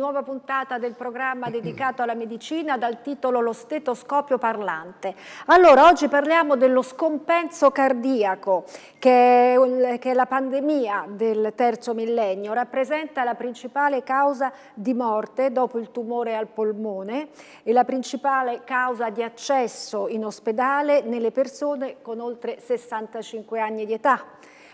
nuova puntata del programma dedicato alla medicina dal titolo Lo stetoscopio parlante. Allora, oggi parliamo dello scompenso cardiaco che, che la pandemia del terzo millennio rappresenta la principale causa di morte dopo il tumore al polmone e la principale causa di accesso in ospedale nelle persone con oltre 65 anni di età.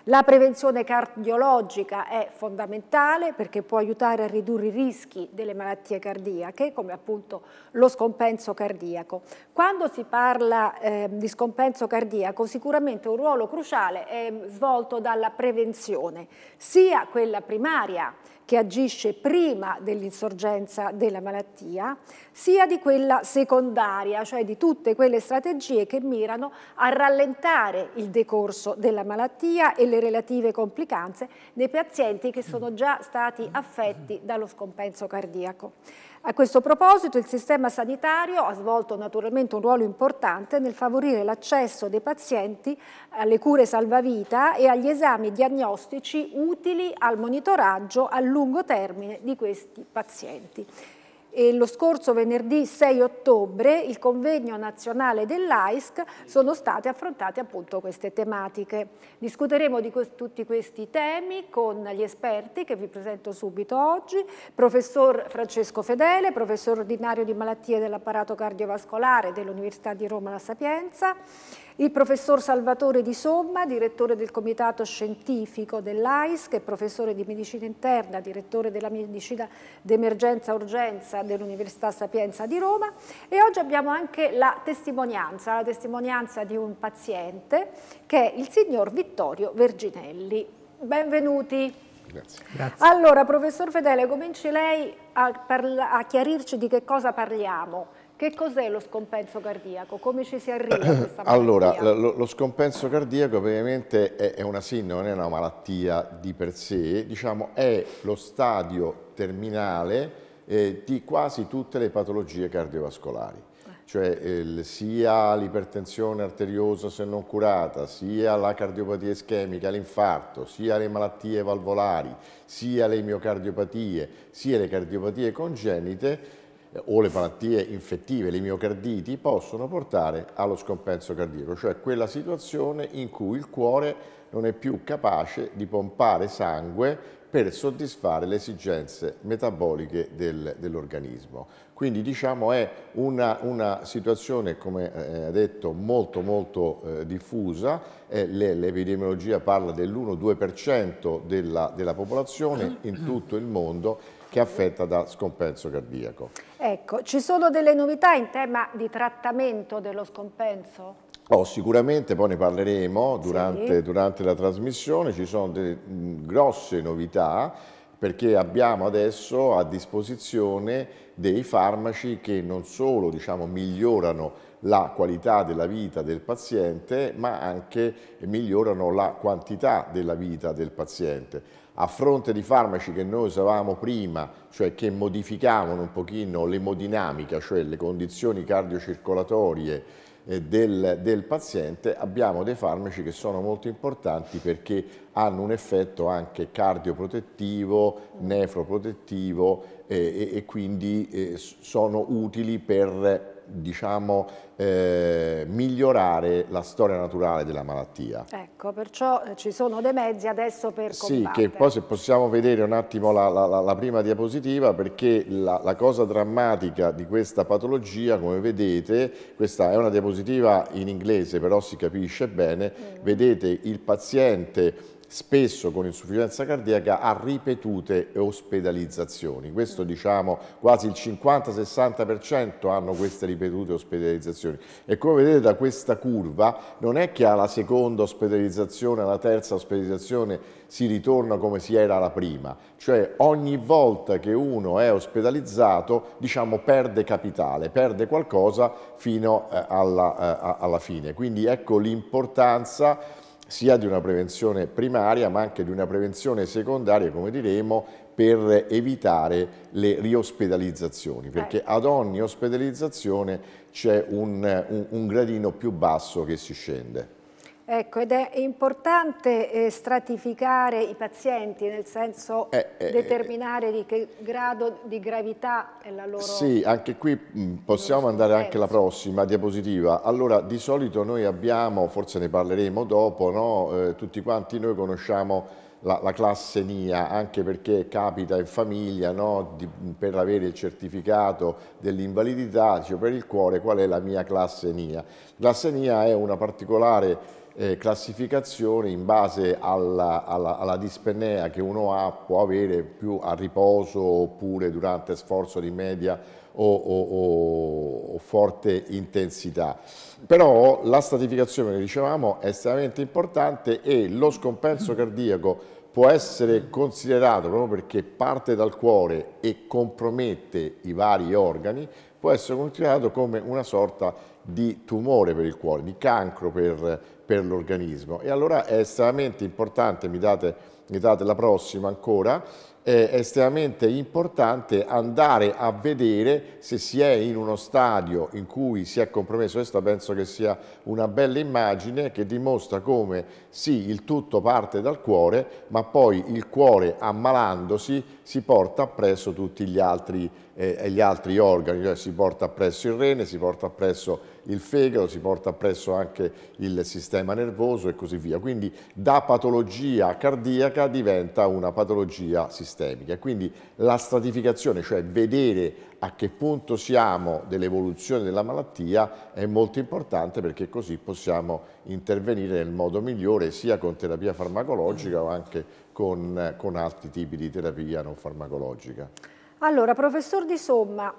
La prevenzione cardiologica è fondamentale perché può aiutare a ridurre i rischi delle malattie cardiache, come appunto lo scompenso cardiaco. Quando si parla eh, di scompenso cardiaco, sicuramente un ruolo cruciale è svolto dalla prevenzione, sia quella primaria, che agisce prima dell'insorgenza della malattia, sia di quella secondaria, cioè di tutte quelle strategie che mirano a rallentare il decorso della malattia e le relative complicanze nei pazienti che sono già stati affetti dallo scompenso cardiaco. A questo proposito il sistema sanitario ha svolto naturalmente un ruolo importante nel favorire l'accesso dei pazienti alle cure salvavita e agli esami diagnostici utili al monitoraggio a lungo termine di questi pazienti e lo scorso venerdì 6 ottobre il convegno nazionale dell'AISC sono state affrontate appunto queste tematiche. Discuteremo di que tutti questi temi con gli esperti che vi presento subito oggi, professor Francesco Fedele, professor ordinario di malattie dell'apparato cardiovascolare dell'Università di Roma La Sapienza, il professor Salvatore Di Somma, direttore del comitato scientifico dell'AIS, che è professore di medicina interna, direttore della medicina d'emergenza-urgenza dell'Università Sapienza di Roma e oggi abbiamo anche la testimonianza, la testimonianza di un paziente che è il signor Vittorio Verginelli. Benvenuti. Grazie. Allora, professor Fedele, cominci lei a, a chiarirci di che cosa parliamo che cos'è lo scompenso cardiaco? Come ci si arriva a questa malattia? Allora, lo, lo scompenso cardiaco ovviamente è, è, una sindrome, non è una malattia di per sé, diciamo è lo stadio terminale eh, di quasi tutte le patologie cardiovascolari eh. cioè eh, sia l'ipertensione arteriosa se non curata, sia la cardiopatia ischemica, l'infarto, sia le malattie valvolari, sia le miocardiopatie, sia le cardiopatie congenite, eh, o le malattie infettive, le miocarditi, possono portare allo scompenso cardiaco, cioè quella situazione in cui il cuore non è più capace di pompare sangue per soddisfare le esigenze metaboliche del, dell'organismo. Quindi diciamo è una, una situazione, come eh, ha detto, molto molto eh, diffusa, eh, l'epidemiologia parla dell'1-2% della, della popolazione in tutto il mondo che è affetta da scompenso cardiaco. Ecco, ci sono delle novità in tema di trattamento dello scompenso? Oh, sicuramente, poi ne parleremo durante, sì. durante la trasmissione, ci sono delle grosse novità perché abbiamo adesso a disposizione dei farmaci che non solo diciamo, migliorano la qualità della vita del paziente, ma anche migliorano la quantità della vita del paziente. A fronte di farmaci che noi usavamo prima, cioè che modificavano un pochino l'emodinamica, cioè le condizioni cardiocircolatorie eh, del, del, paziente, abbiamo dei farmaci che sono molto importanti perché hanno un effetto anche cardioprotettivo, nefroprotettivo eh, e, e, quindi eh, sono utili per diciamo, eh, migliorare la storia naturale della malattia. Ecco, perciò eh, ci sono dei mezzi adesso per combattere. Sì, che poi se possiamo vedere un attimo la, la, la prima diapositiva, perché la, la, cosa drammatica di questa patologia, come vedete, questa è una diapositiva in inglese, però si capisce bene, mm. vedete il paziente spesso con insufficienza cardiaca a ripetute ospedalizzazioni. Questo diciamo quasi il 50-60% hanno queste ripetute ospedalizzazioni e come vedete da questa curva non è che alla seconda ospedalizzazione, alla terza ospedalizzazione si ritorna come si era la prima, cioè ogni volta che uno è ospedalizzato diciamo perde capitale, perde qualcosa fino eh, alla, eh, alla fine. Quindi ecco l'importanza sia di una prevenzione primaria ma anche di una prevenzione secondaria, come diremo, per evitare le riospedalizzazioni, perché ad ogni ospedalizzazione c'è un, un, un gradino più basso che si scende. Ecco, ed è importante eh, stratificare i pazienti, nel senso eh, eh, eh, determinare di che grado di gravità è la loro... Sì, anche qui mh, mm, possiamo andare anche alla prossima diapositiva. Allora, di solito noi abbiamo, forse ne parleremo dopo, no? Eh, tutti quanti noi conosciamo la, la, classe NIA, anche perché capita in famiglia no? di, per avere il certificato dell'invalidità, cioè per il cuore, qual è la mia classe NIA. La classe NIA è una particolare eh, classificazione in base alla, alla, alla, dispennea che uno ha, può avere più a riposo oppure durante sforzo di media o, o, o, o forte intensità. Però la stratificazione, come dicevamo, è estremamente importante e lo scompenso cardiaco può essere considerato proprio perché parte dal cuore e compromette i vari organi, può essere considerato come una sorta di tumore per il cuore, di cancro per per l'organismo. E allora è estremamente importante, mi date, mi date la prossima ancora, è estremamente importante andare a vedere se si è in uno stadio in cui si è compromesso. Questa penso che sia una bella immagine che dimostra come sì, il tutto parte dal cuore, ma poi il cuore ammalandosi si porta appresso tutti gli altri, eh, gli altri organi, cioè si porta appresso il rene, si porta appresso il fegato, si porta appresso anche il sistema nervoso e così via. Quindi da patologia cardiaca diventa una patologia sistemica. Quindi la stratificazione, cioè vedere a che punto siamo dell'evoluzione della malattia è molto importante perché così possiamo intervenire nel modo migliore sia con terapia farmacologica o anche con, con altri tipi di terapia non farmacologica. Allora, professor Di Somma,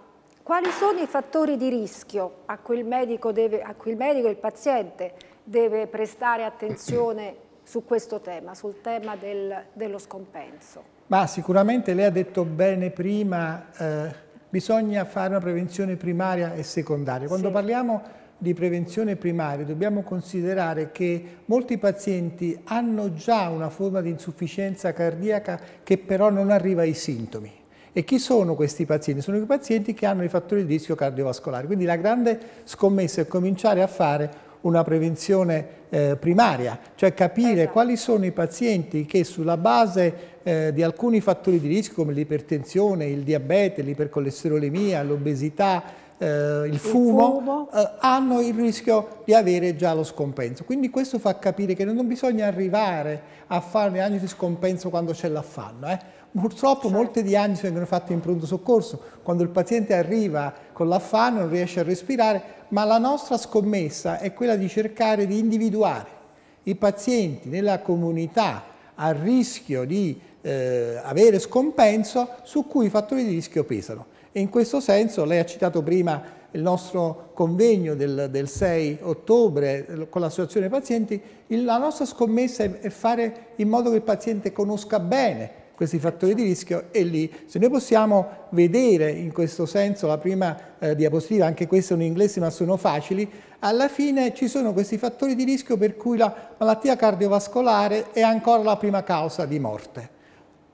quali sono i fattori di rischio a cui il medico, deve, a cui il medico e il paziente deve prestare attenzione su questo tema, sul tema del, dello scompenso? Ma sicuramente lei ha detto bene prima, eh, bisogna fare una prevenzione primaria e secondaria. Quando sì. parliamo di prevenzione primaria dobbiamo considerare che molti pazienti hanno già una forma di insufficienza cardiaca che però non arriva ai sintomi. E chi sono questi pazienti? Sono i pazienti che hanno i fattori di rischio cardiovascolare. Quindi la grande scommessa è cominciare a fare una prevenzione eh, primaria, cioè capire esatto. quali sono i pazienti che sulla base eh, di alcuni fattori di rischio come l'ipertensione, il diabete, l'ipercolesterolemia, l'obesità, eh, il fumo, il fumo. Eh, hanno il rischio di avere già lo scompenso. Quindi questo fa capire che non bisogna arrivare a fare l'analisi di scompenso quando c'è l'affanno, eh. Purtroppo certo. molte diagnosi vengono fatte in pronto soccorso, quando il paziente arriva con l'affanno, non riesce a respirare, ma la nostra scommessa è quella di cercare di individuare i pazienti nella comunità a rischio di eh, avere scompenso su cui i fattori di rischio pesano. E in questo senso lei ha citato prima il nostro convegno del, del 6 ottobre eh, con l'associazione pazienti, il, la nostra scommessa è, è fare in modo che il paziente conosca bene questi fattori di rischio e lì se noi possiamo vedere in questo senso la prima eh, diapositiva, anche queste sono in inglese ma sono facili, alla fine ci sono questi fattori di rischio per cui la malattia cardiovascolare è ancora la prima causa di morte.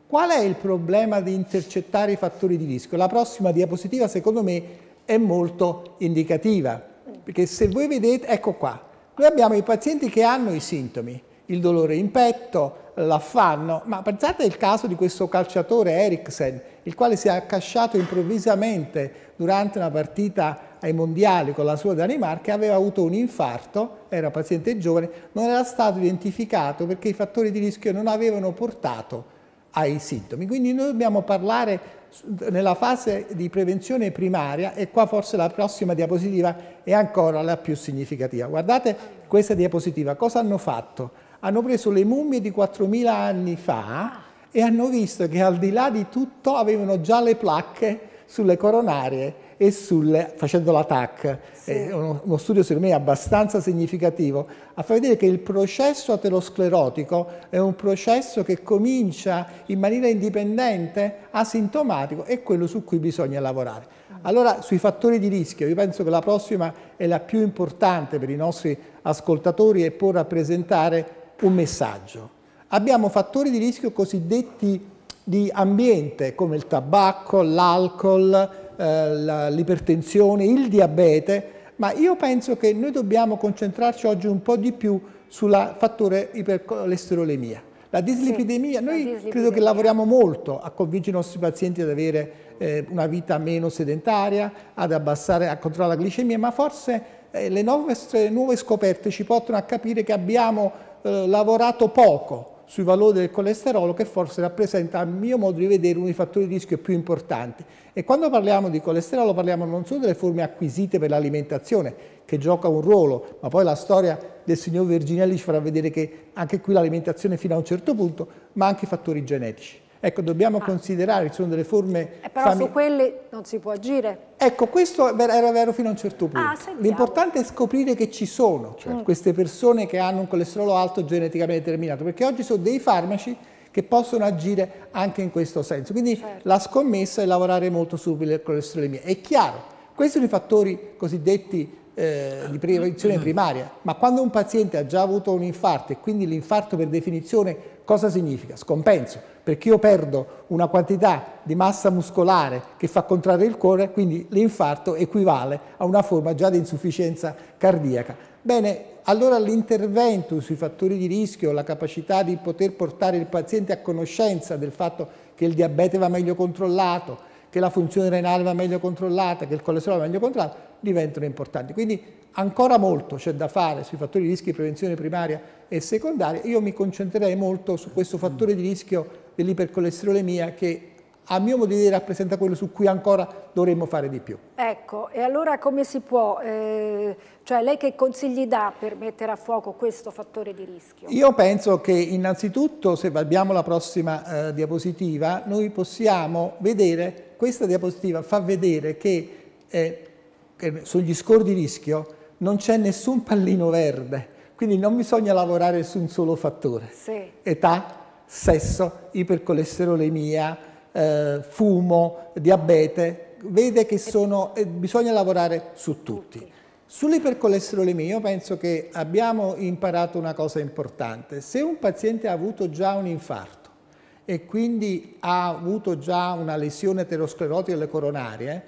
Qual è il problema di intercettare i fattori di rischio? La prossima diapositiva secondo me è molto indicativa, perché se voi vedete, ecco qua, noi abbiamo i pazienti che hanno i sintomi, il dolore in petto, l'affanno. Ma pensate al caso di questo calciatore Eriksen, il quale si è accasciato improvvisamente durante una partita ai mondiali con la sua Danimarca, aveva avuto un infarto, era paziente giovane, non era stato identificato perché i fattori di rischio non avevano portato ai sintomi. Quindi noi dobbiamo parlare nella fase di prevenzione primaria e qua forse la prossima diapositiva è ancora la più significativa. Guardate questa diapositiva, cosa hanno fatto? hanno preso le mummie di 4.000 anni fa e hanno visto che al di là di tutto avevano già le placche sulle coronarie e sulle, facendo la TAC, sì. eh, uno, uno, studio secondo me abbastanza significativo, a far vedere che il processo aterosclerotico è un processo che comincia in maniera indipendente, asintomatico, e quello su cui bisogna lavorare. Allora, sui fattori di rischio, io penso che la prossima è la più importante per i nostri ascoltatori e può rappresentare un messaggio. Abbiamo fattori di rischio cosiddetti di ambiente come il tabacco, l'alcol, eh, l'ipertensione, il diabete, ma io penso che noi dobbiamo concentrarci oggi un po' di più sul fattore ipercolesterolemia. La dislipidemia, sì, noi la dislipidemia. credo che lavoriamo molto a convincere i nostri pazienti ad avere eh, una vita meno sedentaria, ad abbassare, a controllare la glicemia, ma forse eh, le nostre nuove scoperte ci portano a capire che abbiamo eh, lavorato poco sui valori del colesterolo che forse rappresenta, a mio modo di vedere, uno dei fattori di rischio più importanti. E quando parliamo di colesterolo parliamo non solo delle forme acquisite per l'alimentazione, che gioca un ruolo, ma poi la storia del signor Virginelli ci farà vedere che anche qui l'alimentazione fino a un certo punto, ma anche i fattori genetici. Ecco, dobbiamo ah. considerare, ci sono delle forme... Eh, però su quelle non si può agire. Ecco, questo era vero fino a un certo punto. Ah, L'importante è scoprire che ci sono cioè, mm. queste persone che hanno un colesterolo alto geneticamente determinato, perché oggi sono dei farmaci che possono agire anche in questo senso. Quindi certo. la scommessa è lavorare molto sulle colesterolemia. È chiaro, questi sono i fattori cosiddetti eh, di prevenzione mm. primaria, ma quando un paziente ha già avuto un infarto e quindi l'infarto per definizione cosa significa? Scompenso perché io perdo una quantità di massa muscolare che fa contrarre il cuore, quindi l'infarto equivale a una forma già di insufficienza cardiaca. Bene, allora l'intervento sui fattori di rischio, la capacità di poter portare il paziente a conoscenza del fatto che il diabete va meglio controllato, che la funzione renale va meglio controllata, che il colesterolo va meglio controllato, diventano importanti. Quindi ancora molto c'è da fare sui fattori di rischio di prevenzione primaria e secondaria. Io mi concentrerei molto su questo fattore di rischio dell'ipercolesterolemia che a mio modo di vedere rappresenta quello su cui ancora dovremmo fare di più. Ecco, e allora come si può, eh, cioè lei che consigli dà per mettere a fuoco questo fattore di rischio? Io penso che innanzitutto, se abbiamo la prossima eh, diapositiva, noi possiamo vedere, questa diapositiva fa vedere che eh, sugli score di rischio non c'è nessun pallino verde, quindi non bisogna lavorare su un solo fattore, sì. età, sesso, ipercolesterolemia, eh, fumo, diabete, vede che sono, eh, bisogna lavorare su tutti. Sull'ipercolesterolemia io penso che abbiamo imparato una cosa importante. Se un paziente ha avuto già un infarto e quindi ha avuto già una lesione aterosclerotica alle coronarie,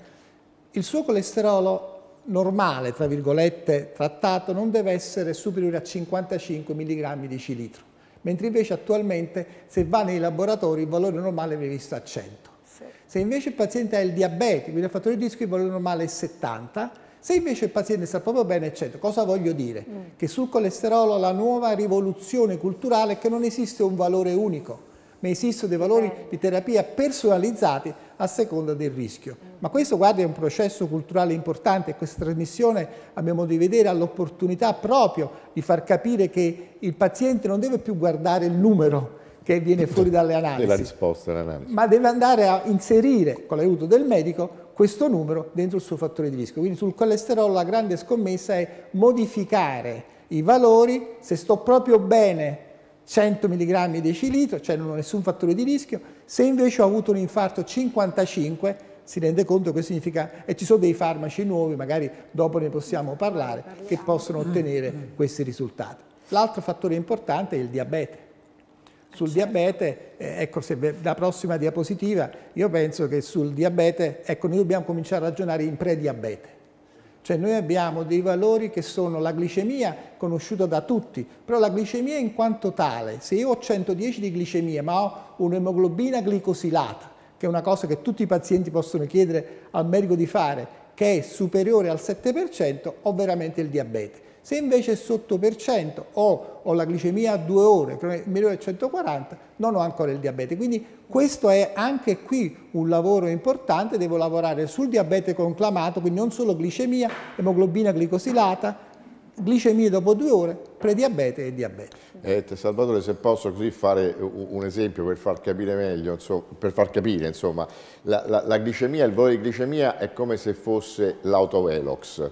il suo colesterolo normale, tra virgolette, trattato non deve essere superiore a 55 mg di cilitro mentre invece attualmente se va nei laboratori il valore normale viene visto a 100. Sì. Se invece il paziente ha il diabete, quindi ha fattore di rischio, il valore normale è 70, se invece il paziente sta proprio bene, eccetera, cosa voglio dire? Mm. Che sul colesterolo la nuova rivoluzione culturale è che non esiste un valore unico, ma esistono dei valori okay. di terapia personalizzati a seconda del rischio. Ma questo, guarda, è un processo culturale importante e questa trasmissione, a mio modo di vedere, ha l'opportunità proprio di far capire che il paziente non deve più guardare il numero che viene fuori dalle analisi, risposta, ma deve andare a inserire, con l'aiuto del medico, questo numero dentro il suo fattore di rischio. Quindi sul colesterolo la grande scommessa è modificare i valori, se sto proprio bene 100 mg decilitro, cioè non ho nessun fattore di rischio, se invece ho avuto un infarto 55 si rende conto che significa e ci sono dei farmaci nuovi, magari dopo ne possiamo parlare, che possono ottenere questi risultati. L'altro fattore importante è il diabete. Sul diabete, eh, ecco se la prossima diapositiva, io penso che sul diabete, ecco noi dobbiamo cominciare a ragionare in prediabete. Cioè noi abbiamo dei valori che sono la glicemia conosciuta da tutti, però la glicemia in quanto tale, se io ho 110 di glicemia ma ho un'emoglobina glicosilata, che è una cosa che tutti i pazienti possono chiedere al medico di fare, che è superiore al 7%, ho veramente il diabete. Se invece è sotto per cento o ho la glicemia a due ore, minore 140, non ho ancora il diabete. Quindi questo è anche qui un lavoro importante, devo lavorare sul diabete conclamato, quindi non solo glicemia, emoglobina glicosilata, glicemia dopo due ore, prediabete e diabete. Eh, Salvatore, se posso così fare un esempio per far capire meglio, insomma, per far capire, insomma, la, la, la glicemia, il valore di glicemia è come se fosse l'autovelox.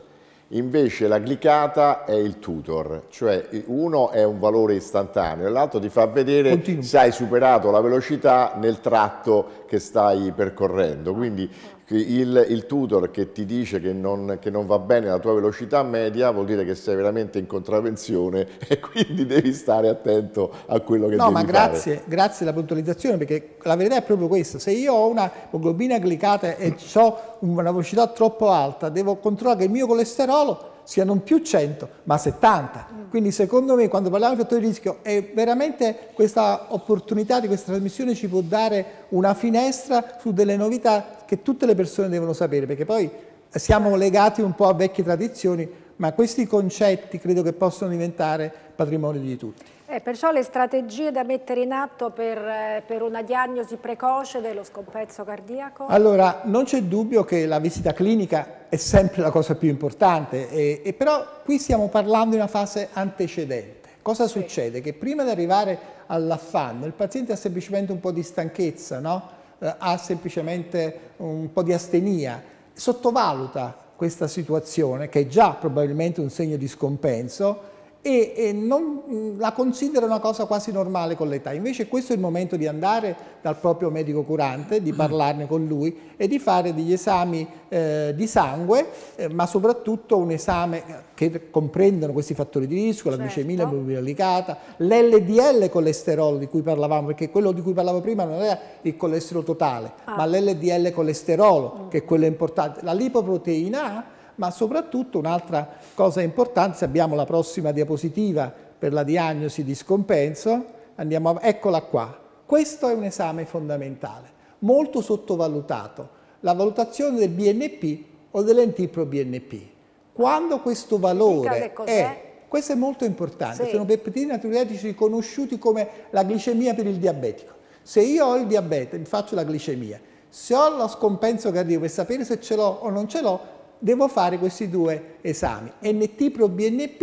Invece la glicata è il tutor, cioè uno è un valore istantaneo e l'altro ti fa vedere Continuo. se hai superato la velocità nel tratto che stai percorrendo. Quindi il, il tutor che ti dice che non, che non, va bene la tua velocità media vuol dire che sei veramente in contravenzione e quindi devi stare attento a quello che no, devi fare. No, ma grazie, grazie alla puntualizzazione perché la verità è proprio questa. Se io ho una globina glicata e ho una velocità troppo alta, devo controllare che il mio colesterolo sia non più 100 ma 70. Mm. Quindi secondo me quando parliamo di fattori di rischio è veramente questa opportunità di questa trasmissione ci può dare una finestra su delle novità che tutte le persone devono sapere perché poi siamo legati un po' a vecchie tradizioni ma questi concetti credo che possano diventare patrimonio di tutti. Eh, perciò le strategie da mettere in atto per, eh, per una diagnosi precoce dello scompenso cardiaco? Allora, non c'è dubbio che la visita clinica è sempre la cosa più importante, e, e però qui stiamo parlando di una fase antecedente. Cosa sì. succede? Che prima di arrivare all'affanno il paziente ha semplicemente un po' di stanchezza, no? Eh, ha semplicemente un po' di astenia, sottovaluta questa situazione che è già probabilmente un segno di scompenso e, e non, mm, la considera una cosa quasi normale con l'età. Invece questo è il momento di andare dal proprio medico curante, di mm. parlarne con lui e di fare degli esami eh, di sangue, eh, ma soprattutto un esame che comprendono questi fattori di rischio, la certo. glicemia, l'LDL colesterolo di cui parlavamo, perché quello di cui parlavo prima non era il colesterolo totale, ah. ma l'LDL colesterolo, mm. che è quello importante, la lipoproteina A ma soprattutto un'altra cosa importante, abbiamo la prossima diapositiva per la diagnosi di scompenso, andiamo, eccola qua. Questo è un esame fondamentale, molto sottovalutato, la valutazione del BNP o BNP. Quando questo valore è questo è molto importante, sì. sono peptidi natriuretici riconosciuti come la glicemia per il diabetico. Se io ho il diabete, faccio la glicemia, se ho lo scompenso cardiaco per sapere se ce l'ho o non ce l'ho, devo fare questi due esami, NT pro BNP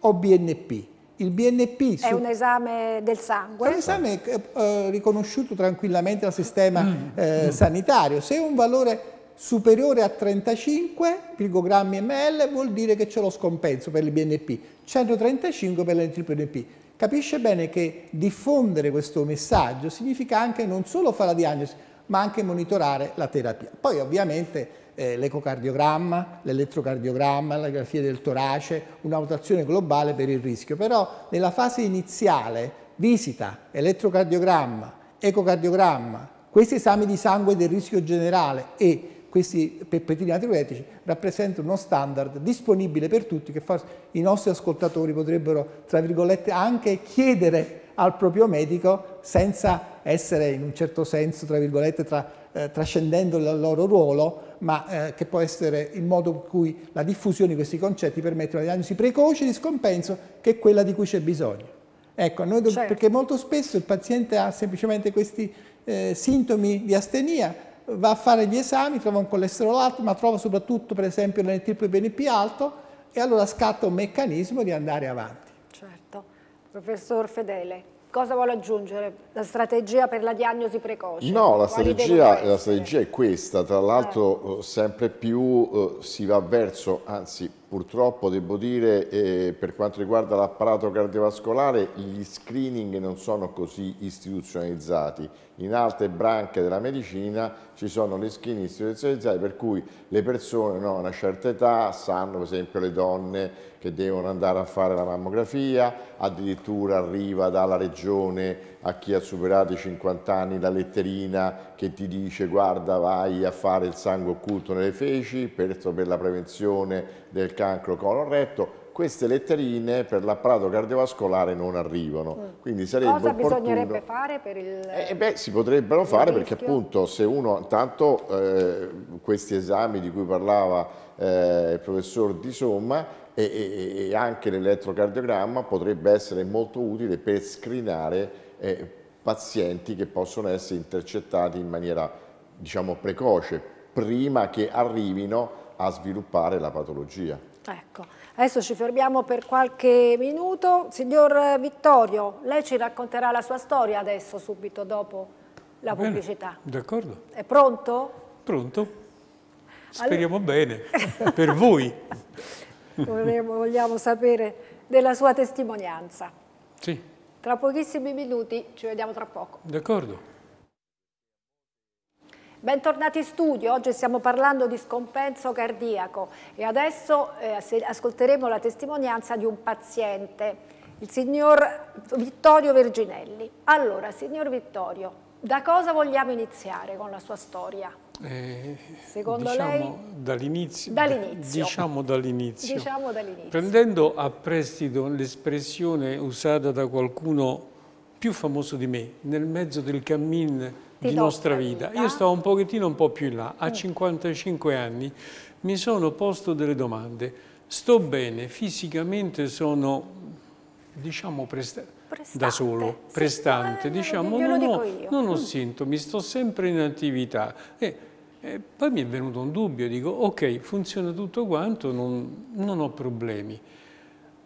o BNP. Il BNP su... è un esame del sangue. È un esame eh, eh riconosciuto tranquillamente dal sistema mm, eh, mm. sanitario. Se un valore superiore a 35 picogrammi ml vuol dire che c'è lo scompenso per il BNP, 135 per l'NT-PNP. Capisce bene che diffondere questo messaggio significa anche non solo fare la diagnosi, ma anche monitorare la terapia. Poi ovviamente eh, l'ecocardiogramma, l'elettrocardiogramma, la grafia del torace, una valutazione globale per il rischio. Però nella fase iniziale visita, elettrocardiogramma, ecocardiogramma, questi esami di sangue del rischio generale e questi peppetini antipretici rappresentano uno standard disponibile per tutti che i nostri ascoltatori potrebbero, tra virgolette, anche chiedere al proprio medico senza essere in un certo senso, tra virgolette, tra eh, trascendendo il loro ruolo, ma eh, che può essere il modo in cui la diffusione di questi concetti permette una diagnosi precoce di scompenso che è quella di cui c'è bisogno. Ecco, certo. perché molto spesso il paziente ha semplicemente questi eh, sintomi di astenia, va a fare gli esami, trova un colesterolo alto, ma trova soprattutto per esempio nel BNP alto e allora scatta un meccanismo di andare avanti. Certo. Professor Fedele, Cosa vuole aggiungere? La strategia per la diagnosi precoce? No, la strategia, la strategia, è questa, tra l'altro ah. eh. sempre più eh, si va verso, anzi Purtroppo devo dire eh, per quanto riguarda l'apparato cardiovascolare gli screening non sono così istituzionalizzati. In altre branche della medicina ci sono gli screening istituzionalizzati per cui le persone no, a una certa età sanno per esempio le donne che devono andare a fare la mammografia, addirittura arriva dalla regione a chi ha superato i 50 anni la letterina che ti dice guarda vai a fare il sangue occulto nelle feci per, per la prevenzione del cancro cancro coloretto, queste letterine per l'apparato cardiovascolare non arrivano. Mm. Quindi sarebbe Cosa opportuno... bisognerebbe fare per il eh, eh beh, Si potrebbero fare rischio. perché appunto se uno, tanto eh, questi esami di cui parlava eh, il professor Di Somma e, e anche l'elettrocardiogramma potrebbe essere molto utile per screenare eh, pazienti che possono essere intercettati in maniera diciamo precoce, prima che arrivino a sviluppare la patologia. Certo, ecco, adesso ci fermiamo per qualche minuto. Signor Vittorio, lei ci racconterà la sua storia adesso, subito dopo la bene, pubblicità. D'accordo. È pronto? Pronto. Speriamo allora... bene, per voi. Vogliamo, vogliamo sapere della sua testimonianza. Sì. Tra pochissimi minuti ci vediamo tra poco. D'accordo. Bentornati in studio, oggi stiamo parlando di scompenso cardiaco e adesso eh, ascolteremo la testimonianza di un paziente, il signor Vittorio Verginelli. Allora, signor Vittorio, da cosa vogliamo iniziare con la sua storia? Eh, Secondo diciamo, lei? Dall'inizio. Dall'inizio. Diciamo dall'inizio. Diciamo dall Prendendo a prestito l'espressione usata da qualcuno più famoso di me, nel mezzo del cammin di, di nostra vita. vita. Io stavo un pochettino un po' più in là, a 55 mm. anni mi sono posto delle domande. Sto bene, fisicamente sono, diciamo, prestato da solo, sì, prestante, eh, no, diciamo, non ho, non ho, mm. sintomi, sto sempre in attività. E, e, poi mi è venuto un dubbio, dico ok, funziona tutto quanto, non, non, ho problemi,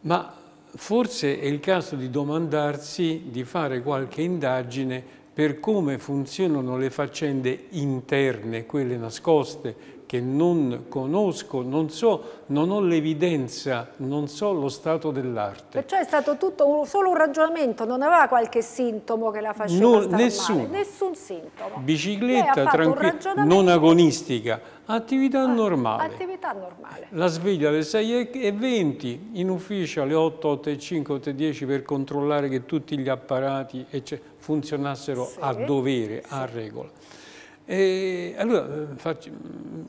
ma forse è il caso di domandarsi di fare qualche indagine per come funzionano le faccende interne, quelle nascoste, che non conosco, non so, non ho l'evidenza, non so lo stato dell'arte. Perciò è stato tutto un, solo un ragionamento, non aveva qualche sintomo che la faceva non, nessun, nessun sintomo. Bicicletta tranquilla, non agonistica, Attività ah, normale. Attività normale. La sveglia alle 6.20, in ufficio alle 8, 8 5, 8 10 per controllare che tutti gli apparati funzionassero sì. a dovere, sì. a regola. E allora eh, faccio,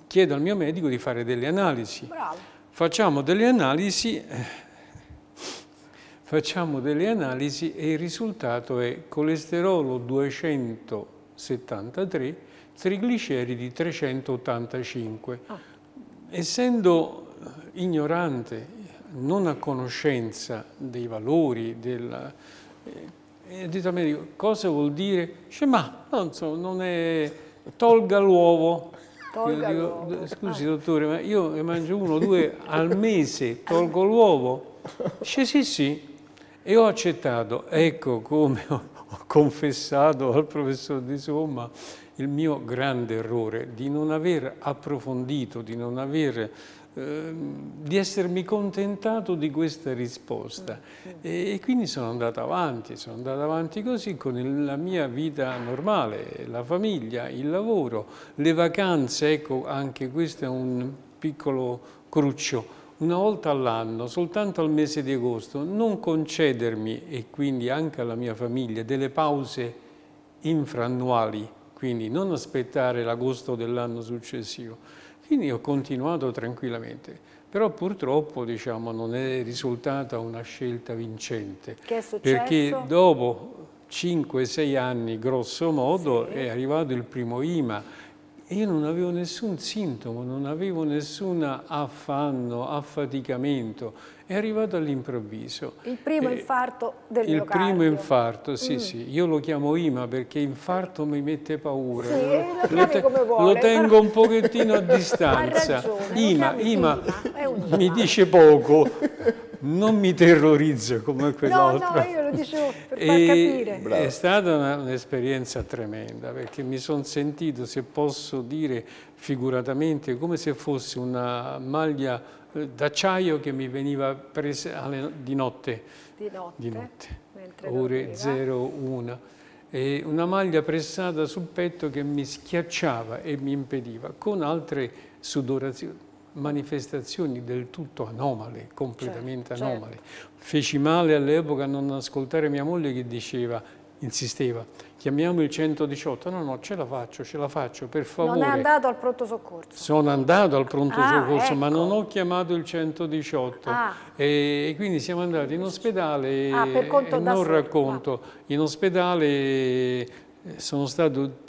chiedo al mio medico di fare delle analisi. Bravo. Facciamo delle analisi, eh, facciamo delle analisi e il risultato è colesterolo 273 trigliceridi 385. Ah. Essendo ignorante, non a conoscenza dei valori, della, eh, dito a me dico, cosa vuol dire? Dice, ma non, so, non è... tolga l'uovo. Eh, scusi ah. dottore, ma io ne mangio uno o due al mese, tolgo l'uovo? Dice sì sì, e ho accettato. Ecco come ho confessato al professor Di Somma il mio grande errore di non aver approfondito, di non aver eh, di essermi contentato di questa risposta e, quindi sono andato avanti, sono andato avanti così con la mia vita normale, la famiglia, il lavoro, le vacanze, ecco anche questo è un piccolo cruccio, una volta all'anno, soltanto al mese di agosto, non concedermi e quindi anche alla mia famiglia delle pause infrannuali quindi non aspettare l'agosto dell'anno successivo. Quindi ho continuato tranquillamente, però purtroppo diciamo, non è risultata una scelta vincente. Perché dopo 5-6 anni, grosso modo, sì. è arrivato il primo IMA io non avevo nessun sintomo, non avevo nessun affanno, affaticamento. È arrivato all'improvviso. Il primo eh, infarto del il miocardio. Il primo infarto, sì, mm. sì. Io lo chiamo IMA perché infarto mi mette paura. Sì, lo, lo, te lo tengo un pochettino a distanza. Ha ragione, IMA, IMA, IMA. mi dice poco. non mi terrorizzo come quell'altro. No, no, io lo dicevo per far e capire. È stata un'esperienza tremenda perché mi sono sentito, se posso dire figuratamente, come se fosse una maglia eh, d'acciaio che mi veniva presa di notte. Di notte. Di notte. Ore 01 e una maglia pressata sul petto che mi schiacciava e mi impediva con altre sudorazioni manifestazioni del tutto anomale, completamente certo, anomale. Certo. Feci male all'epoca a non ascoltare mia moglie che diceva, insisteva, chiamiamo il 118, no no ce la faccio, ce la faccio, per favore. Non è andato al pronto soccorso? Sono andato al pronto ah, soccorso ecco. ma non ho chiamato il 118 ah. e quindi siamo andati in ospedale ah, per conto e non solo. racconto, ah. in ospedale eh, sono stato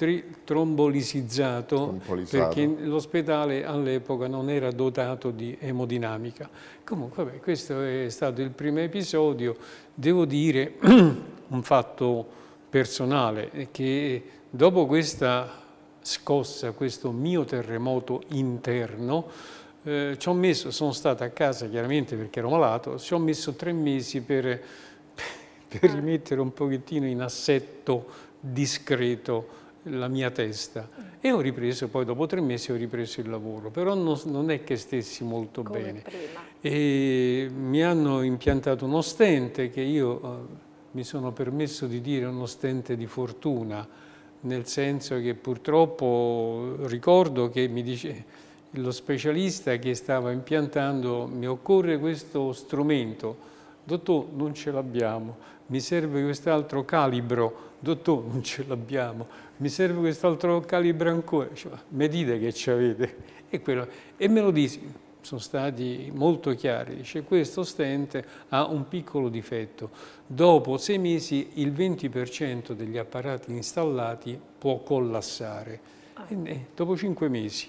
trombolisizzato perché l'ospedale all'epoca non era dotato di emodinamica. Comunque, vabbè, questo è stato il primo episodio. Devo dire un fatto personale, che dopo questa scossa, questo mio terremoto interno, eh, ci ho messo, sono stato a casa chiaramente perché ero malato, ci ho messo tre mesi per, per ah. rimettere un pochettino in assetto discreto la mia testa e ho ripreso, poi dopo tre mesi ho ripreso il lavoro, però non, non è che stessi molto Come bene. Prima. E mi hanno impiantato uno stente che io eh, mi sono permesso di dire uno stente di fortuna, nel senso che purtroppo ricordo che mi dice lo specialista che stava impiantando mi occorre questo strumento, dottor non ce l'abbiamo, mi serve quest'altro calibro, dottore non ce l'abbiamo, mi serve quest'altro calibro ancora, cioè, mi dite che ci avete. E, quello, e me lo dici, sono stati molto chiari, dice questo stent ha un piccolo difetto, dopo sei mesi il 20% degli apparati installati può collassare, e dopo cinque mesi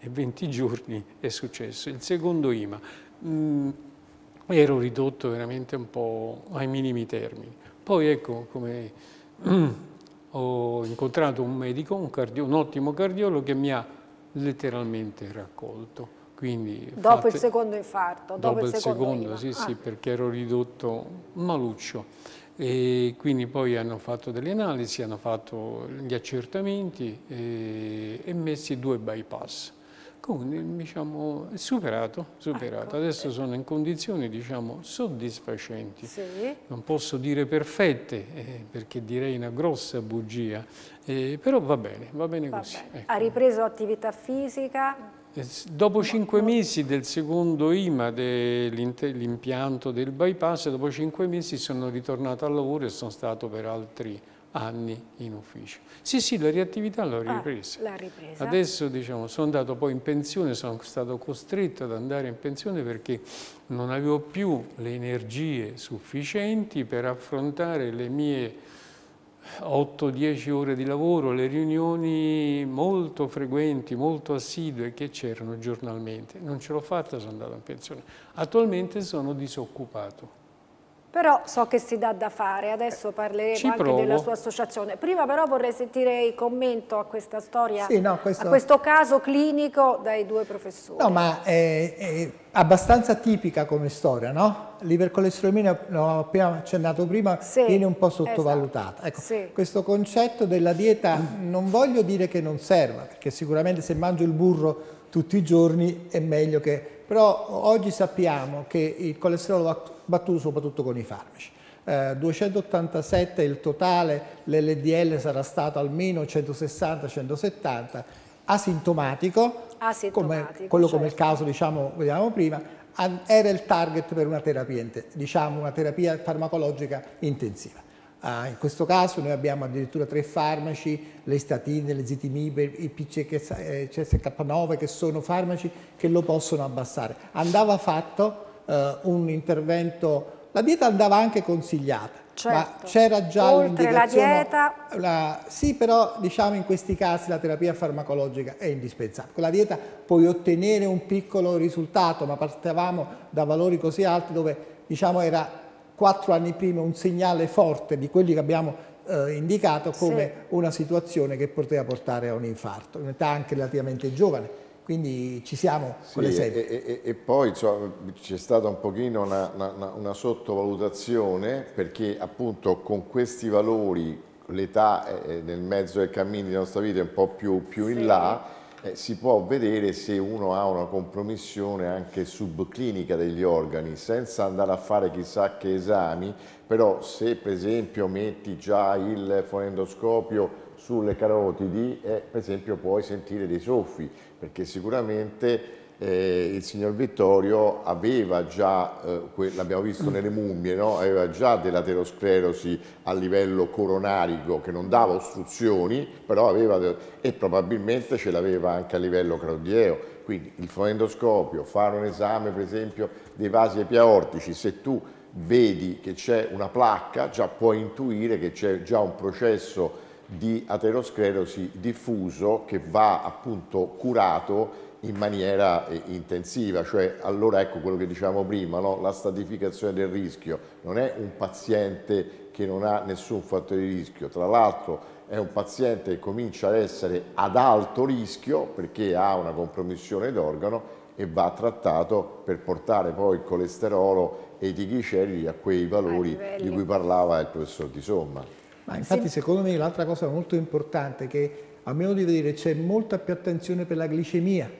e 20 giorni è successo, il secondo IMA, mh, mm, ero ridotto veramente un po' ai minimi termini, poi ecco come Mm. ho incontrato un medico, un, cardio, un, ottimo cardiologo che mi ha letteralmente raccolto. Quindi dopo fate, il secondo infarto? Dopo, dopo il secondo, secondo sì, ah. sì, perché ero ridotto maluccio. E quindi poi hanno fatto delle analisi, hanno fatto gli accertamenti e, e messi due bypass quindi ecco, diciamo, superato, superato. Ecco. Adesso sono in condizioni, diciamo, soddisfacenti. Sì. Non posso dire perfette, eh, perché direi una grossa bugia, eh, però va bene, va bene va così. Bene. Ecco. Ha ripreso attività fisica? Eh, dopo cinque mesi del secondo IMA dell'impianto del bypass, dopo cinque mesi sono ritornato al lavoro e sono stato per altri anni in ufficio. Sì, sì, la riattività l'ho ah, ripresa. Ah, ripresa. Adesso diciamo, sono andato poi in pensione, sono stato costretto ad andare in pensione perché non avevo più le energie sufficienti per affrontare le mie 8-10 ore di lavoro, le riunioni molto frequenti, molto assidue che c'erano giornalmente. Non ce l'ho fatta, sono andato in pensione. Attualmente sono disoccupato però so che si dà da fare, adesso eh, parleremo Ci anche provo. della sua associazione. Prima però vorrei sentire il commento a questa storia, sì, no, questo... a questo caso clinico dai due professori. No, ma è, è abbastanza tipica come storia, no? L'ipercolesterolemia, l'ho appena accennato prima, sì, viene un po' esatto. sottovalutata. Esatto. Ecco, sì. Questo concetto della dieta non voglio dire che non serva, perché sicuramente se mangio il burro tutti i giorni è meglio che però oggi sappiamo che il colesterolo va battuto soprattutto con i farmaci. Eh, 287 il totale, l'LDL sarà stato almeno 160-170, asintomatico, asintomatico come, quello certo. come il certo. caso diciamo, vediamo prima, era il target per una terapia, diciamo, una terapia farmacologica intensiva. Ah, in questo caso noi abbiamo addirittura tre farmaci, le statine, le zitimib, il PCSK9 eh, che sono farmaci che lo possono abbassare. Andava fatto eh, un intervento, la dieta andava anche consigliata, certo. ma c'era già Oltre la dieta... La, sì, però diciamo in questi casi la terapia farmacologica è indispensabile. Con la dieta puoi ottenere un piccolo risultato, ma partevamo da valori così alti dove diciamo era quattro anni prima un segnale forte di quelli che abbiamo eh, indicato come sì. una situazione che poteva portare a un infarto, in età anche relativamente giovane. Quindi ci siamo sì, con le E, e, e poi c'è stata un pochino una, una, una sottovalutazione perché appunto con questi valori l'età eh, eh, nel mezzo del cammino della nostra vita è un po' più, più in là eh, si può vedere se uno ha una compromissione anche subclinica degli organi, senza andare a fare chissà che esami, però se per esempio metti già il fonendoscopio sulle carotidi, eh, per esempio puoi sentire dei soffi, perché sicuramente eh, il signor Vittorio aveva già, eh, l'abbiamo visto nelle mummie, no? aveva già dell'aterosclerosi a livello coronarico che non dava ostruzioni, però aveva, e probabilmente ce l'aveva anche a livello cardieo. Quindi il fonendoscopio, fare un esame per esempio dei vasi epiaortici, se tu vedi che c'è una placca, già puoi intuire che c'è già un processo di aterosclerosi diffuso che va appunto curato in maniera eh, intensiva, cioè allora ecco quello che dicevamo prima, no? la stratificazione del rischio, non è un paziente che non ha nessun fattore di rischio, tra l'altro è un paziente che comincia ad essere ad alto rischio perché ha una compromissione d'organo e va trattato per portare poi il colesterolo e i gliceridi a quei valori a di cui parlava il professor Di Somma. Ma infatti sì. secondo me l'altra cosa molto importante è che a mio modo di vedere c'è molta più attenzione per la glicemia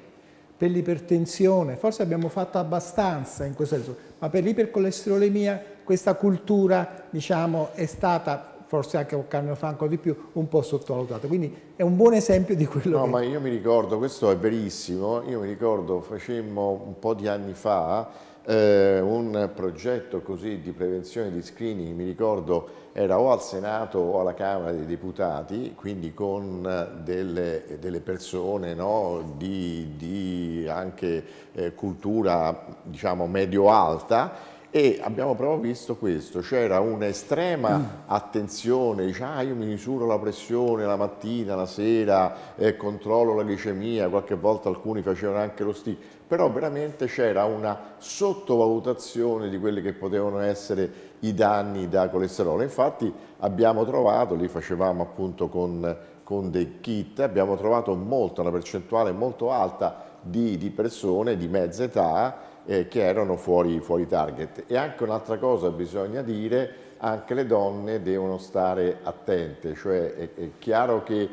per l'ipertensione, forse abbiamo fatto abbastanza in questo senso, ma per l'ipercolesterolemia questa cultura diciamo, è stata forse anche qualche anno Franco di più, un po' sottovalutata. Quindi è un buon esempio di quello no, che... No, ma io mi ricordo, questo è verissimo, io mi ricordo, facemmo un po' di anni fa eh, un progetto così di prevenzione di screening, mi ricordo, era o al Senato o alla Camera dei Deputati, quindi con eh, delle, delle persone no, di, di, anche eh, cultura diciamo medio-alta e abbiamo proprio visto questo, c'era un'estrema mm. attenzione, dice ah io mi misuro la pressione la mattina, la sera, eh, controllo la glicemia, qualche volta alcuni facevano anche lo stick, però veramente c'era una sottovalutazione di quelli che potevano essere i danni da colesterolo. Infatti abbiamo trovato, li facevamo appunto con, con dei kit, abbiamo trovato molto, una percentuale molto alta di, di persone di mezza età eh, che erano fuori, fuori target. E anche un'altra cosa bisogna dire, anche le donne devono stare attente, cioè è, è chiaro che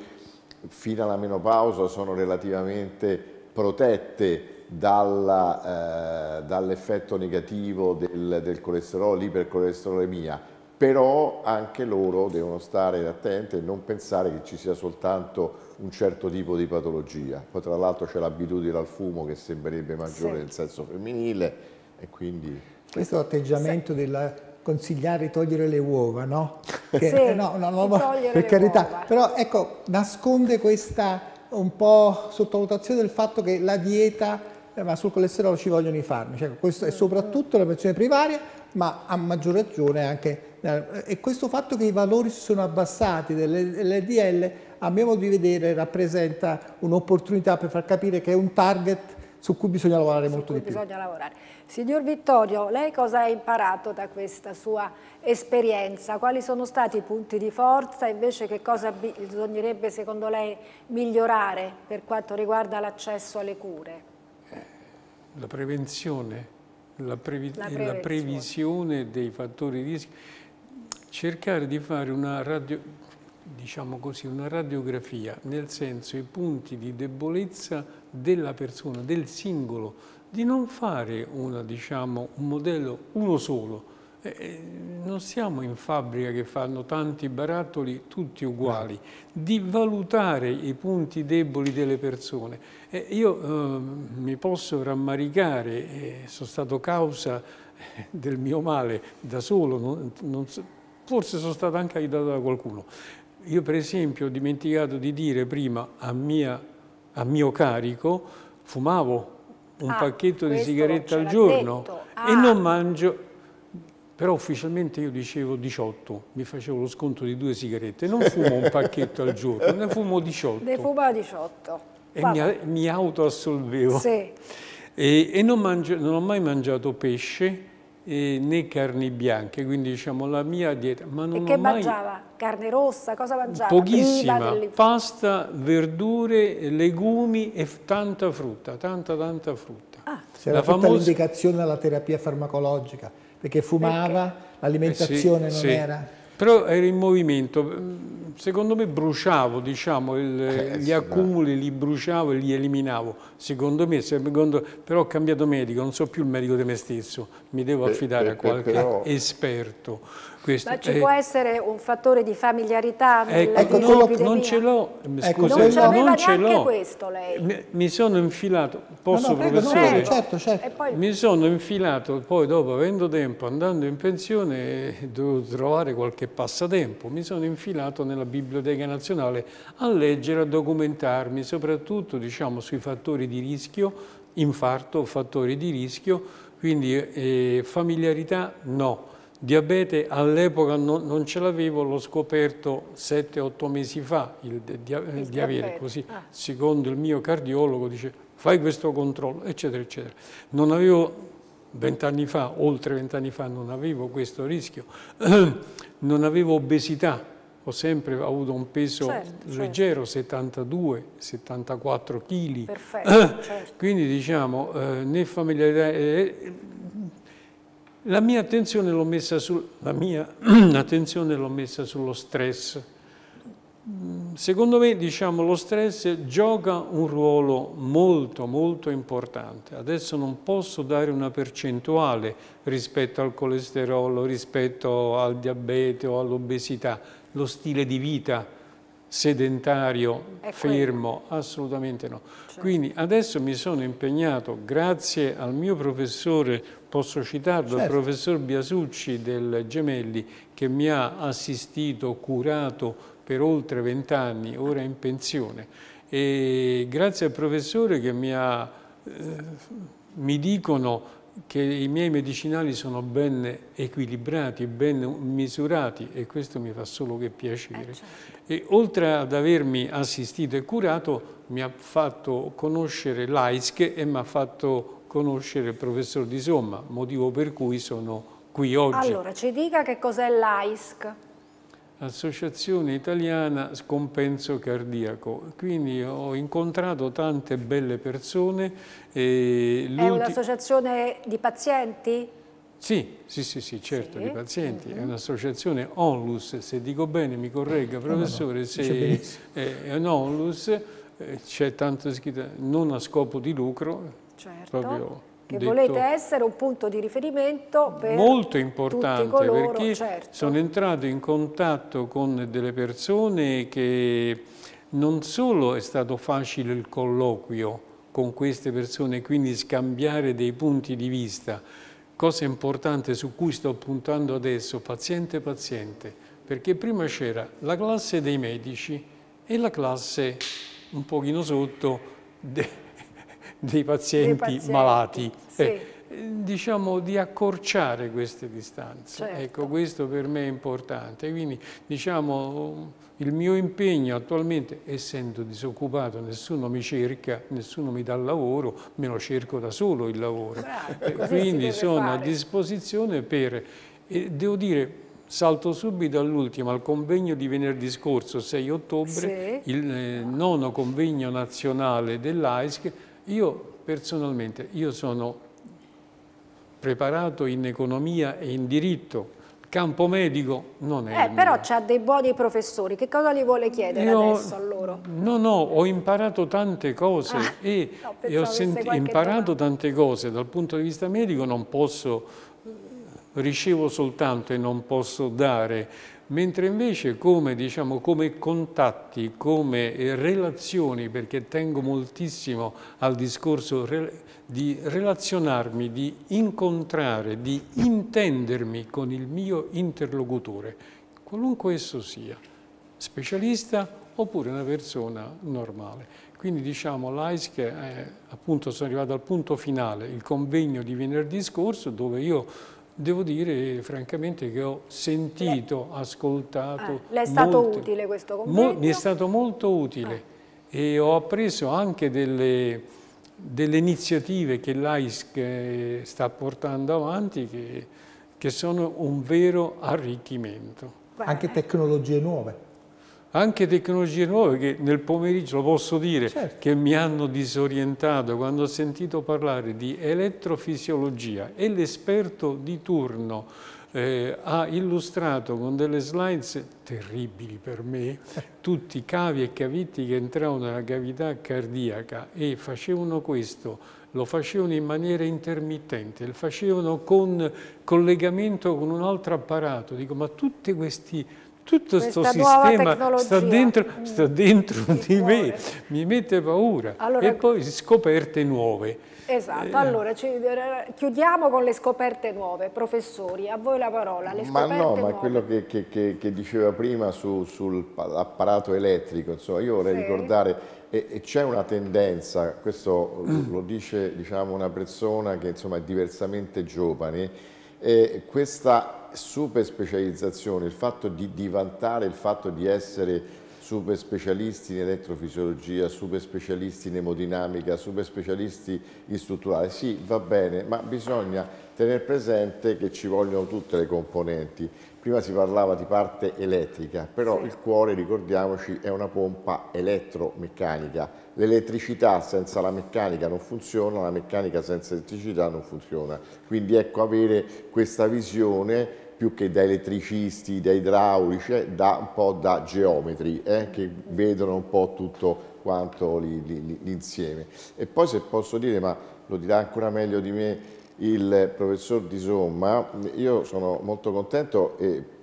fino alla menopausa sono relativamente protette eh, dall'effetto eh, dall negativo del, del colesterolo, l'ipercolesterolemia, però anche loro devono stare attenti e non pensare che ci sia soltanto un certo tipo di patologia. Poi tra l'altro c'è l'abitudine al fumo che sembrerebbe maggiore sì. nel senso femminile e quindi... Questo atteggiamento sì. del consigliare di togliere le uova, no? Che, sì, eh, no, no, no, no per carità, uova. però ecco, nasconde questa un po' sottovalutazione del fatto che la dieta, eh, ma sul colesterolo ci vogliono i farmaci, ecco, questo è mm. soprattutto la prevenzione primaria, ma a maggior ragione anche... Eh, e questo fatto che i valori si sono abbassati dell'EDL a mio modo di vedere, rappresenta un'opportunità per far capire che è un target su cui bisogna lavorare su molto di più. Lavorare. Signor Vittorio, lei cosa ha imparato da questa sua esperienza? Quali sono stati i punti di forza? e Invece che cosa bisognerebbe secondo lei migliorare per quanto riguarda l'accesso alle cure? La prevenzione la, previ la previsione dei fattori di rischio, cercare di fare una, radio, diciamo così, una radiografia, nel senso i punti di debolezza della persona, del singolo, di non fare una, diciamo, un modello uno solo, eh, eh, non siamo in fabbrica che fanno tanti barattoli tutti uguali, di valutare i punti deboli delle persone. Eh, io eh, mi posso rammaricare, eh, sono stato causa eh, del mio male da solo, non, non, forse sono stato anche aiutato da qualcuno. Io per esempio ho dimenticato di dire prima a, mia, a mio carico, fumavo un ah, pacchetto di sigaretta al giorno ah. e non ah. mangio però ufficialmente io dicevo 18, mi facevo lo sconto di due sigarette, non fumo un pacchetto al giorno, ne fumo 18. Ne fuma 18. E mi, mi autoassolvevo. Sì. E, e non, mangio, non, ho mai mangiato pesce eh, né carni bianche, quindi diciamo la mia dieta. Ma non e che mai... mangiava? Carne rossa? Cosa mangiava? Pochissima, pasta, verdure, legumi e tanta frutta, tanta tanta frutta. Ah. C'era la famosa... l'indicazione alla terapia farmacologica perché fumava, l'alimentazione eh sì, non sì. era... Però era in movimento, secondo me bruciavo, diciamo, il, eh, gli sì, accumuli li bruciavo e li eliminavo, secondo me, secondo, però ho cambiato medico, non so più il medico di me stesso, mi devo eh, affidare per, eh, a qualche però... esperto. Questo, Ma ci eh, può essere un fattore di familiarità? Ecco, non, ecco, non ce l'ho, ecco, non ce l'aveva neanche questo lei. Mi, mi sono infilato, posso no, no, professore? Prego, no, certo, certo. certo. Poi... Mi sono infilato, poi dopo avendo tempo, andando in pensione, devo trovare qualche passatempo, mi sono infilato nella Biblioteca Nazionale a leggere, a documentarmi, soprattutto diciamo, sui fattori di rischio, infarto, fattori di rischio, quindi eh, familiarità no Diabete all'epoca non, non, ce l'avevo, l'ho scoperto 7-8 mesi fa, il, dia, il, il diabete, così ah. secondo il mio cardiologo dice fai questo controllo, eccetera, eccetera. Non avevo vent'anni fa, oltre vent'anni fa, non avevo questo rischio, non avevo obesità, ho sempre avuto un peso certo, certo. leggero, certo. 72-74 kg. Perfetto, certo. Quindi diciamo, eh, né familiarità... Eh, la mia attenzione l'ho messa, sul, mia attenzione l'ho messa sullo stress. Secondo me, diciamo, lo stress gioca un ruolo molto, molto importante. Adesso non posso dare una percentuale rispetto al colesterolo, rispetto al diabete o all'obesità, lo stile di vita sedentario, fermo, assolutamente no. Cioè. Quindi adesso mi sono impegnato, grazie al mio professore, posso citarlo, certo. il professor Biasucci del Gemelli, che mi ha assistito, curato per oltre vent'anni, ora in pensione. E grazie al professore che mi ha, eh, mi dicono, che i miei medicinali sono ben equilibrati, ben misurati e questo mi fa solo che piacere. Eh, certo. E oltre ad avermi assistito e curato, mi ha fatto conoscere l'AISC e mi ha fatto conoscere il professor Di Somma, motivo per cui sono qui oggi. Allora, ci dica che cos'è l'AISC. Associazione Italiana Scompenso Cardiaco. Quindi ho incontrato tante belle persone. È un'associazione di pazienti? Sì, sì, sì, sì certo, sì. di pazienti. Mm -hmm. È mm-hmm. un'associazione onlus, se dico bene mi corregga professore, no, no. è, è un onlus, eh, c'è tanto scritto, non a scopo di lucro, certo. proprio che detto, volete essere un punto di riferimento per molto importante coloro, perché certo. sono entrato in contatto con delle persone che non solo è stato facile il colloquio con queste persone, quindi scambiare dei punti di vista, cosa importante su cui sto puntando adesso, paziente paziente, perché prima c'era la classe dei medici e la classe un pochino sotto de, dei pazienti, pazienti malati. Eh, sì. Eh, diciamo di accorciare queste distanze. Certo. Ecco, questo per me è importante. Quindi, diciamo, il mio impegno attualmente, essendo disoccupato, nessuno mi cerca, nessuno mi dà lavoro, me lo cerco da solo il lavoro. Bravo, esatto, eh, quindi sono fare. a disposizione per, eh, devo dire, Salto subito all'ultimo, al convegno di venerdì scorso, 6 ottobre, sì. il eh, nono convegno nazionale dell'AISC, io personalmente, io sono preparato in economia e in diritto, campo medico non è. Eh, però c'ha dei buoni professori, che cosa gli vuole chiedere Io, adesso a loro? No, no, ho imparato tante cose ah, e, no, e, ho imparato domanda. tante cose dal punto di vista medico non posso ricevo soltanto e non posso dare mentre invece come, diciamo, come contatti, come eh, relazioni, perché tengo moltissimo al discorso di relazionarmi, di incontrare, di intendermi con il mio interlocutore, qualunque esso sia, specialista oppure una persona normale. Quindi diciamo l'AISC, eh, appunto sono arrivato al punto finale, il convegno di venerdì scorso dove io Devo dire francamente che ho sentito, le... ascoltato... Eh, le è stato molte... utile questo convegno? mi è stato molto utile eh. e ho appreso anche delle, delle iniziative che l'AISC sta portando avanti che, che sono un vero arricchimento. Beh. Anche tecnologie nuove anche tecnologie nuove che nel pomeriggio, lo posso dire, certo. che mi hanno disorientato quando ho sentito parlare di elettrofisiologia e l'esperto di turno eh, ha illustrato con delle slides terribili per me tutti i cavi e cavitti che entravano nella cavità cardiaca e facevano questo lo facevano in maniera intermittente, lo facevano con collegamento con un altro apparato. Dico, ma tutti questi tutto questo sistema sta dentro, mm. sta dentro di cuore. me, mi mette paura. Allora, e poi scoperte nuove. Esatto, eh. allora eh, chiudiamo con le scoperte nuove. Professori, a voi la parola. ma no, nuove. ma quello che, che, che, che diceva prima su, sull'apparato elettrico, insomma, io vorrei sì. ricordare, e, e c'è una tendenza, questo lo dice diciamo, una persona che insomma, è diversamente giovane, eh, questa super specializzazione, il fatto di diventare, il fatto di essere super specialisti in elettrofisiologia, super specialisti in emodinamica, super specialisti in strutturale. Sì, va bene, ma bisogna tenere presente che ci vogliono tutte le componenti. Prima si parlava di parte elettrica, però sì. il cuore, ricordiamoci, è una pompa elettromeccanica. L'elettricità senza la meccanica non funziona, la meccanica senza l'elettricità non funziona. Quindi ecco avere questa visione più che da elettricisti, da idraulici, eh, da un po' da geometri eh, che vedono un po' tutto quanto l'insieme. E poi se posso dire, ma lo dirà ancora meglio di me il professor Di Somma, io sono molto contento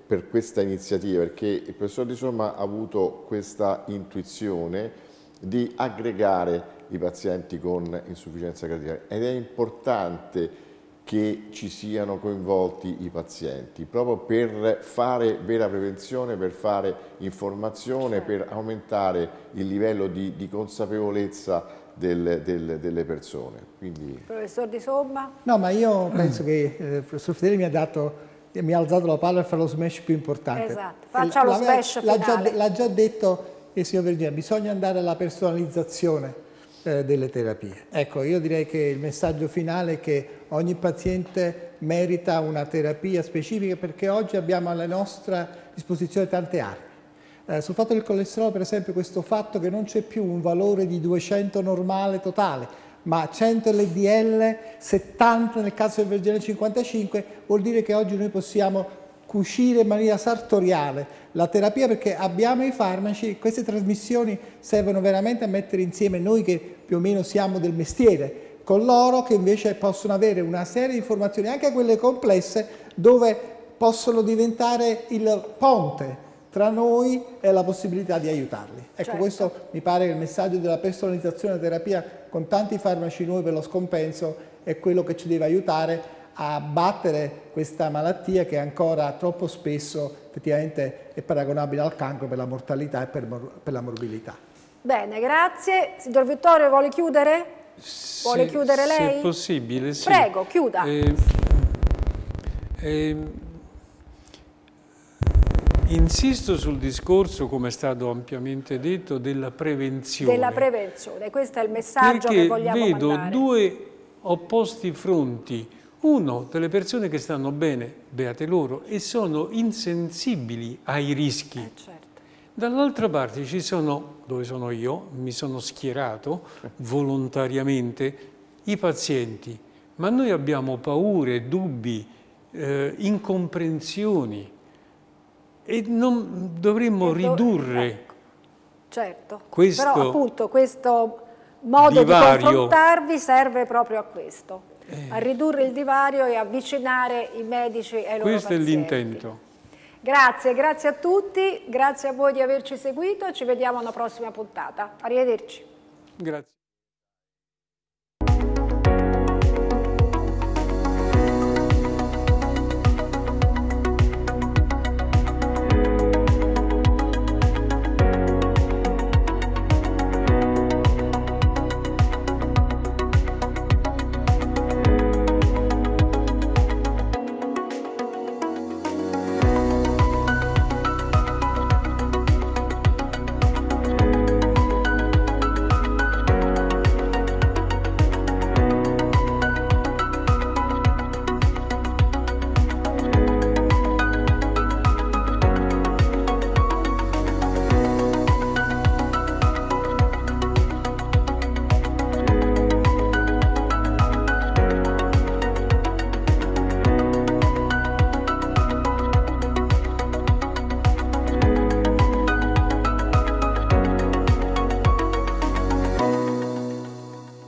per questa iniziativa perché il professor Di Somma ha avuto questa intuizione di aggregare i pazienti con insufficienza cardiaca ed è importante che ci siano coinvolti i pazienti, proprio per fare vera prevenzione, per fare informazione, certo. per aumentare il livello di, di consapevolezza del, del, delle persone. Quindi... Professor Di Somma? No, ma io penso che eh, il eh, professor Fedeli mi ha dato mi ha alzato la palla per fare lo smash più importante. Esatto, eh, faccia lo smash finale. L'ha già, già detto il signor Vergine, bisogna andare alla personalizzazione eh, delle terapie. Ecco, io direi che il messaggio finale è che ogni paziente merita una terapia specifica perché oggi abbiamo alla nostra disposizione tante armi. Eh, sul fatto del colesterolo, per esempio, questo fatto che non c'è più un valore di 200 normale totale, ma 100 LDL, 70 nel caso del vergine 55, vuol dire che oggi noi possiamo cucire in maniera sartoriale la terapia perché abbiamo i farmaci, queste trasmissioni servono veramente a mettere insieme noi che più o meno siamo del mestiere con loro che invece possono avere una serie di informazioni, anche quelle complesse, dove possono diventare il ponte tra noi e la possibilità di aiutarli. Ecco, certo. questo mi pare che il messaggio della personalizzazione della terapia con tanti farmaci nuovi per lo scompenso è quello che ci deve aiutare a abbattere questa malattia che ancora troppo spesso effettivamente è paragonabile al cancro per la mortalità e per, per la morbilità. Bene, grazie. Signor Vittorio, vuole chiudere? Vuole se, chiudere lei? Se possibile, sì. Prego, chiuda. Eh, eh, insisto sul discorso, come è stato ampiamente detto, della prevenzione. Della prevenzione, questo è il messaggio Perché che vogliamo vedo mandare. vedo due opposti fronti uno, delle persone che stanno bene, beate loro, e sono insensibili ai rischi. Eh, certo. Dall'altra parte ci sono, dove sono io, mi sono schierato volontariamente, i pazienti. Ma noi abbiamo paure, dubbi, eh, incomprensioni e non dovremmo e do ridurre ecco. certo. questo, Però, appunto, questo modo divario. di confrontarvi serve proprio a questo a ridurre il divario e avvicinare i medici ai loro Questo pazienti. Questo è l'intento. Grazie, grazie a tutti, grazie a voi di averci seguito, ci vediamo alla prossima puntata. Arrivederci. Grazie.